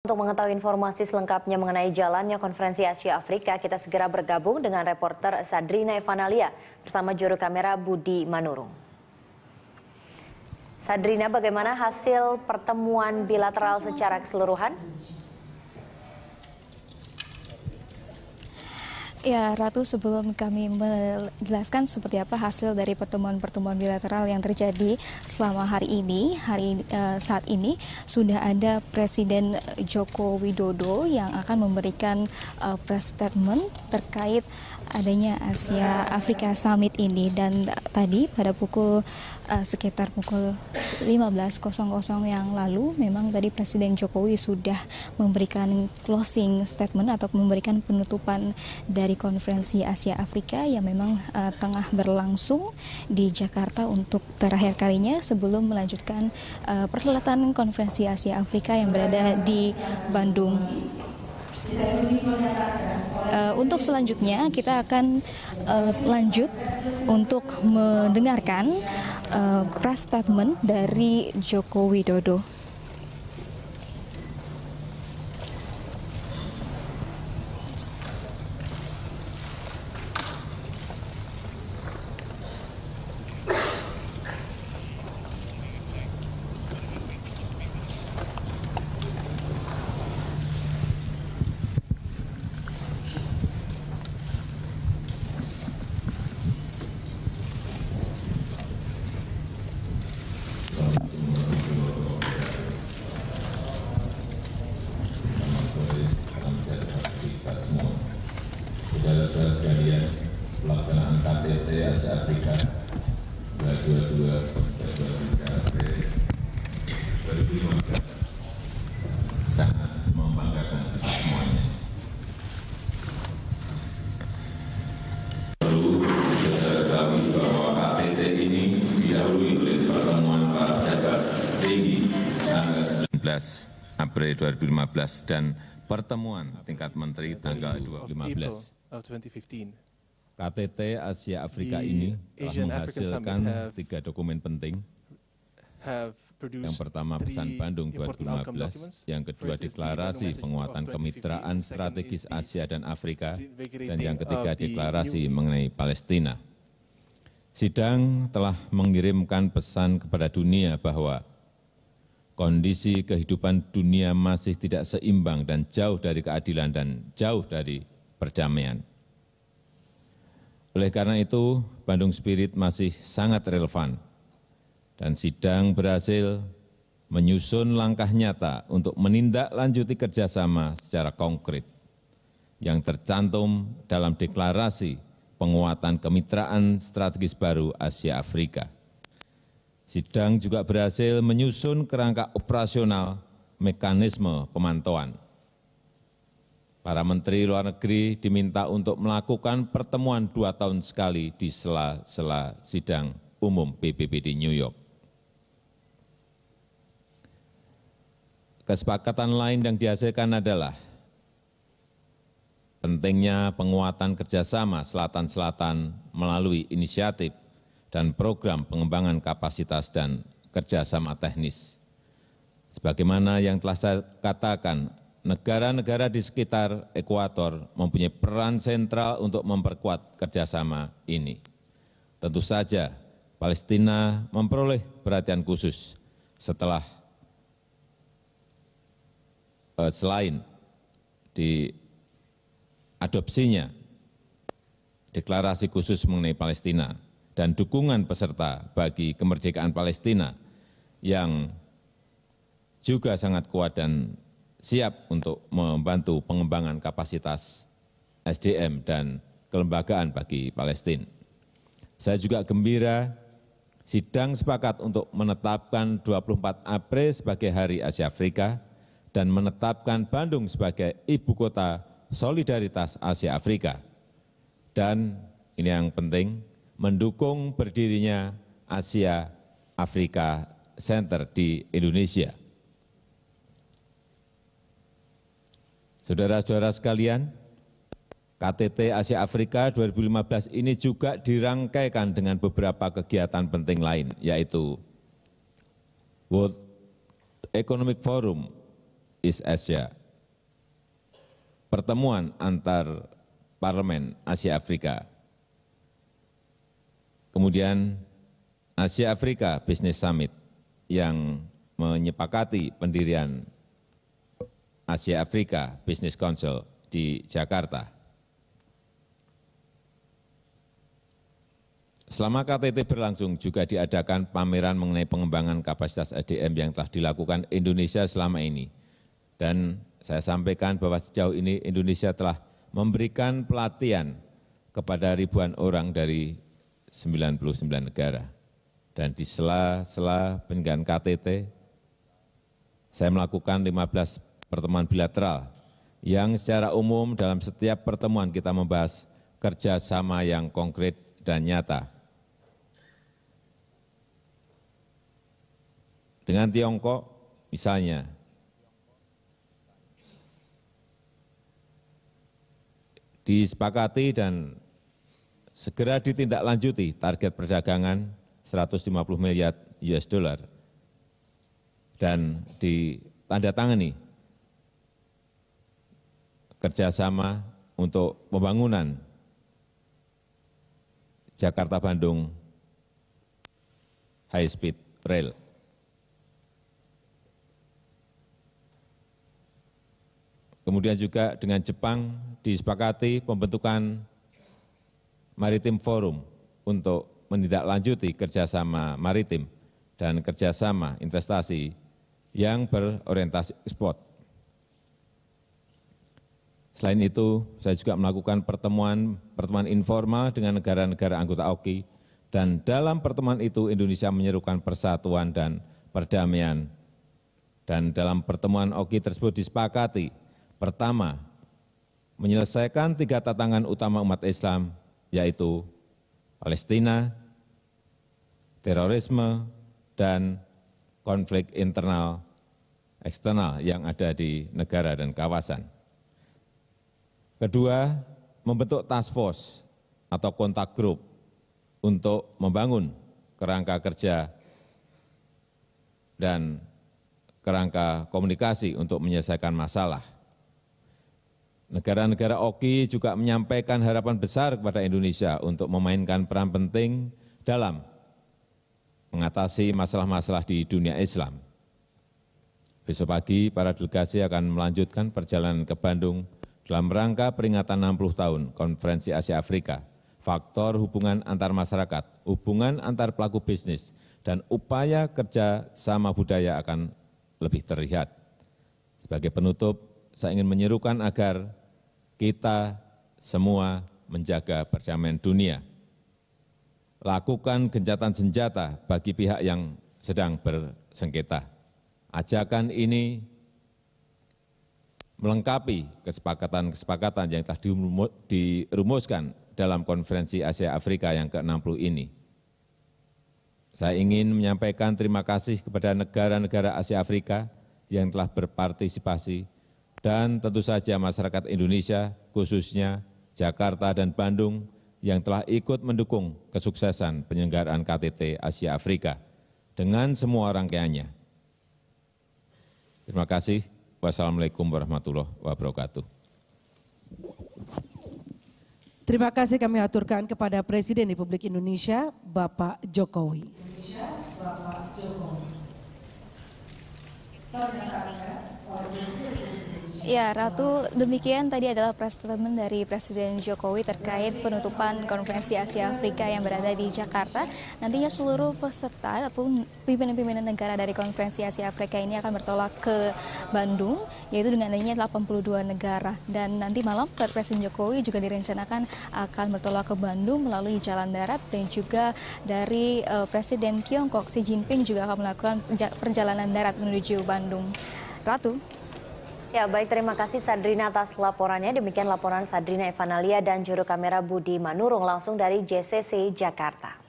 Untuk mengetahui informasi selengkapnya mengenai jalannya konferensi Asia Afrika, kita segera bergabung dengan reporter Sadrina Evanalia bersama juru kamera Budi Manurung. Sadrina, bagaimana hasil pertemuan bilateral secara keseluruhan? Ya, Ratu, sebelum kami menjelaskan seperti apa hasil dari pertemuan-pertemuan bilateral yang terjadi selama hari ini, hari eh, saat ini sudah ada Presiden Joko Widodo yang akan memberikan eh, press statement terkait adanya Asia Afrika Summit ini dan eh, tadi pada pukul eh, sekitar pukul 15.00 yang lalu memang tadi Presiden Jokowi sudah memberikan closing statement atau memberikan penutupan dari dari konferensi Asia Afrika yang memang uh, tengah berlangsung di Jakarta untuk terakhir kalinya sebelum melanjutkan uh, perhelatan konferensi Asia Afrika yang berada di Bandung. Uh, untuk selanjutnya kita akan uh, lanjut untuk mendengarkan uh, press statement dari Joko Widodo. saudara-saudara sekalian pelaksanaan KTT Asia Afrika 2022 2015 sangat membanggakan kita semuanya. Lalu saudara kami bahwa KTT ini didahului oleh pertemuan para pejabat tinggi tanggal 19 April 2015 dan pertemuan tingkat menteri tanggal 25 April of 2015. KTT Asia Afrika the ini telah menghasilkan tiga dokumen penting. Yang pertama pesan Bandung 2015, yang kedua deklarasi penguatan kemitraan strategis Asia dan Afrika, dan yang ketiga deklarasi mengenai Palestina. Sidang telah mengirimkan pesan kepada dunia bahwa kondisi kehidupan dunia masih tidak seimbang dan jauh dari keadilan dan jauh dari perdamaian. Oleh karena itu, Bandung Spirit masih sangat relevan dan sidang berhasil menyusun langkah nyata untuk menindaklanjuti kerjasama secara konkret yang tercantum dalam deklarasi penguatan kemitraan strategis baru Asia Afrika. Sidang juga berhasil menyusun kerangka operasional mekanisme pemantauan Para menteri luar negeri diminta untuk melakukan pertemuan dua tahun sekali di sela-sela sidang umum PBB di New York. Kesepakatan lain yang dihasilkan adalah pentingnya penguatan kerjasama selatan-selatan melalui inisiatif dan program pengembangan kapasitas dan kerjasama teknis. Sebagaimana yang telah saya katakan, negara-negara di sekitar ekuator mempunyai peran sentral untuk memperkuat kerjasama ini. Tentu saja, Palestina memperoleh perhatian khusus setelah eh, selain diadopsinya deklarasi khusus mengenai Palestina dan dukungan peserta bagi kemerdekaan Palestina yang juga sangat kuat dan siap untuk membantu pengembangan kapasitas SDM dan kelembagaan bagi Palestina. Saya juga gembira sidang sepakat untuk menetapkan 24 April sebagai Hari Asia Afrika dan menetapkan Bandung sebagai ibu kota solidaritas Asia Afrika. Dan ini yang penting, mendukung berdirinya Asia Afrika Center di Indonesia. Saudara-saudara sekalian, KTT Asia Afrika 2015 ini juga dirangkaikan dengan beberapa kegiatan penting lain, yaitu World Economic Forum is Asia, pertemuan antar parlemen Asia Afrika, kemudian Asia Afrika Business Summit yang menyepakati pendirian Asia Afrika Business Council di Jakarta. Selama KTT berlangsung juga diadakan pameran mengenai pengembangan kapasitas SDM yang telah dilakukan Indonesia selama ini. Dan saya sampaikan bahwa sejauh ini Indonesia telah memberikan pelatihan kepada ribuan orang dari 99 negara. Dan di sela-sela penyelenggaraan KTT, saya melakukan 15 pertemuan bilateral yang secara umum dalam setiap pertemuan kita membahas kerjasama yang konkret dan nyata. Dengan Tiongkok, misalnya, disepakati dan segera ditindaklanjuti target perdagangan 150 miliar US dollar dan ditandatangani kerjasama untuk pembangunan Jakarta-Bandung High Speed Rail. Kemudian juga dengan Jepang disepakati pembentukan Maritim Forum untuk menindaklanjuti kerjasama maritim dan kerjasama investasi yang berorientasi ekspor. Selain itu, saya juga melakukan pertemuan-pertemuan informal dengan negara-negara anggota OKI, dan dalam pertemuan itu Indonesia menyerukan persatuan dan perdamaian. Dan dalam pertemuan OKI tersebut disepakati, pertama, menyelesaikan tiga tantangan utama umat Islam, yaitu Palestina, terorisme, dan konflik internal eksternal yang ada di negara dan kawasan. Kedua, membentuk task force atau kontak grup untuk membangun kerangka kerja dan kerangka komunikasi untuk menyelesaikan masalah. Negara-negara OKI juga menyampaikan harapan besar kepada Indonesia untuk memainkan peran penting dalam mengatasi masalah-masalah di dunia Islam. Besok pagi, para delegasi akan melanjutkan perjalanan ke Bandung dalam rangka peringatan 60 tahun konferensi asia afrika faktor hubungan antar masyarakat, hubungan antar pelaku bisnis, dan upaya kerja sama budaya akan lebih terlihat. Sebagai penutup, saya ingin menyerukan agar kita semua menjaga perdamaian dunia. Lakukan gencatan senjata bagi pihak yang sedang bersengketa. Ajakan ini melengkapi kesepakatan-kesepakatan yang telah dirumuskan dalam konferensi Asia Afrika yang ke-60 ini. Saya ingin menyampaikan terima kasih kepada negara-negara Asia Afrika yang telah berpartisipasi dan tentu saja masyarakat Indonesia, khususnya Jakarta dan Bandung yang telah ikut mendukung kesuksesan penyelenggaraan KTT Asia Afrika dengan semua rangkaiannya. Terima kasih. Wassalamualaikum warahmatullahi wabarakatuh. Terima kasih kami aturkan kepada Presiden Republik Indonesia, Bapak Jokowi. Indonesia, Bapak Jokowi. Ya, Ratu, demikian tadi adalah press dari Presiden Jokowi terkait penutupan konferensi Asia Afrika yang berada di Jakarta. Nantinya seluruh peserta ataupun pimpinan-pimpinan negara dari konferensi Asia Afrika ini akan bertolak ke Bandung, yaitu dengan adanya 82 negara. Dan nanti malam Presiden Jokowi juga direncanakan akan bertolak ke Bandung melalui jalan darat dan juga dari uh, Presiden Tiongkok Xi Jinping juga akan melakukan perjalanan darat menuju Bandung. Ratu. Ya baik terima kasih Sadrina atas laporannya. Demikian laporan Sadrina Evanalia dan juru kamera Budi Manurung langsung dari JCC Jakarta.